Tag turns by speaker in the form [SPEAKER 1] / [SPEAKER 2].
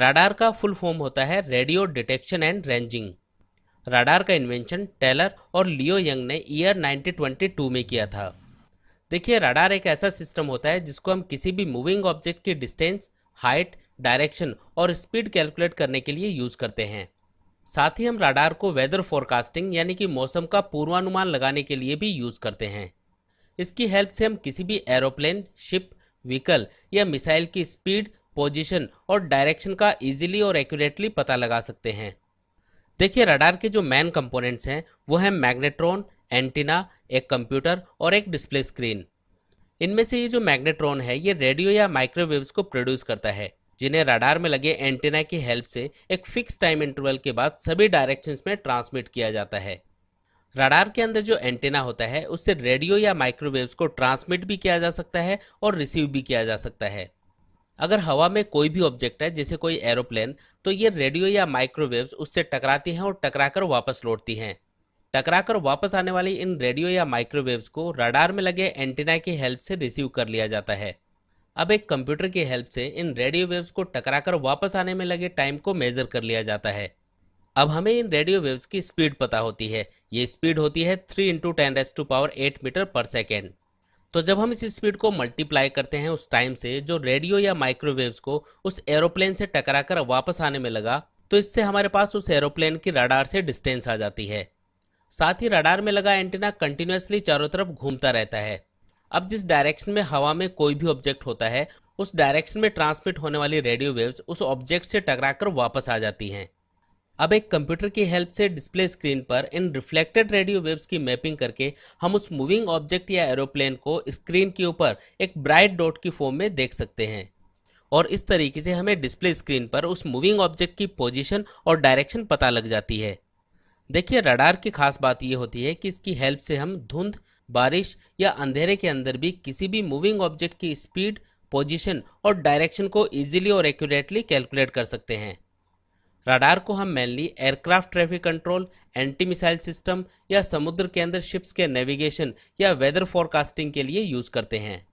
[SPEAKER 1] radar का full form होता है radio detection and ranging radar का इन्वेंशन टेलर और लियो यंग ने ईयर 1922 में किया था देखिए राडार एक ऐसा सिस्टम होता है जिसको हम किसी भी मूविंग ऑब्जेक्ट की डिस्टेंस हाइट डायरेक्शन और स्पीड कैलकुलेट करने के लिए यूज़ करते हैं साथ ही हम राडार को वेदर फोरकास्टिंग यानी कि मौसम का पूर्वानुमान लगाने के लिए भी यूज़ करते हैं इसकी हेल्प से हम किसी भी एरोप्लेन शिप व्हीकल या मिसाइल की स्पीड पोजीशन और डायरेक्शन का इजीली और एक्यूरेटली पता लगा सकते हैं देखिए रडार के जो मेन कंपोनेंट्स हैं वो हैं मैग्नेट्रॉन एंटीना एक कंप्यूटर और एक डिस्प्ले स्क्रीन इनमें से ये जो मैग्नेट्रॉन है ये रेडियो या माइक्रोवेव्स को प्रोड्यूस करता है जिन्हें रडार में लगे एंटीना की हेल्प से एक फिक्स टाइम इंटरवल के बाद सभी डायरेक्शन में ट्रांसमिट किया जाता है रडार के अंदर जो एंटीना होता है उससे रेडियो या माइक्रोवेव्स को ट्रांसमिट भी किया जा सकता है और रिसीव भी किया जा सकता है अगर हवा में कोई भी ऑब्जेक्ट है जैसे कोई एरोप्लेन तो ये रेडियो या माइक्रोवेव्स उससे टकराती हैं और टकराकर वापस लौटती हैं टकराकर वापस आने वाली इन रेडियो या माइक्रोवेव्स को रडार में लगे एंटीना की हेल्प से रिसीव कर लिया जाता है अब एक कंप्यूटर की हेल्प से इन रेडियो वेव्स को टकराकर वापस आने में लगे टाइम को मेजर कर लिया जाता है अब हमें इन रेडियो वेव्स की स्पीड पता होती है ये स्पीड होती है three into ten raise to power eight metre per second तो जब हम इस स्पीड को मल्टीप्लाई करते हैं उस टाइम से जो रेडियो या माइक्रोवेव्स को उस एरोप्लेन से टकराकर वापस आने में लगा तो इससे हमारे पास उस एरोप्लेन की रडार से डिस्टेंस आ जाती है साथ ही रडार में लगा एंटीना कंटिन्यूसली चारों तरफ घूमता रहता है अब जिस डायरेक्शन में हवा में कोई भी ऑब्जेक्ट होता है उस डायरेक्शन में ट्रांसमिट होने वाली रेडियो वेव्स उस ऑब्जेक्ट से टकराकर वापस आ जाती हैं अब एक कंप्यूटर की हेल्प से डिस्प्ले स्क्रीन पर इन रिफ्लेक्टेड रेडियो वेव्स की मैपिंग करके हम उस मूविंग ऑब्जेक्ट या एरोप्लेन को स्क्रीन के ऊपर एक ब्राइट डॉट की फॉर्म में देख सकते हैं और इस तरीके से हमें डिस्प्ले स्क्रीन पर उस मूविंग ऑब्जेक्ट की पोजीशन और डायरेक्शन पता लग जाती है देखिए रडार की खास बात यह होती है कि इसकी हेल्प से हम धुंध बारिश या अंधेरे के अंदर भी किसी भी मूविंग ऑब्जेक्ट की स्पीड पोजीशन और डायरेक्शन को इजीली और एक्यूरेटली कैलकुलेट कर सकते हैं रडार को हम mainly aircraft traffic control anti missile system या समुद्र के अंदर शिप्स के नेविगेशन या वेदर फोरकास्टिंग के लिए यूज करते हैं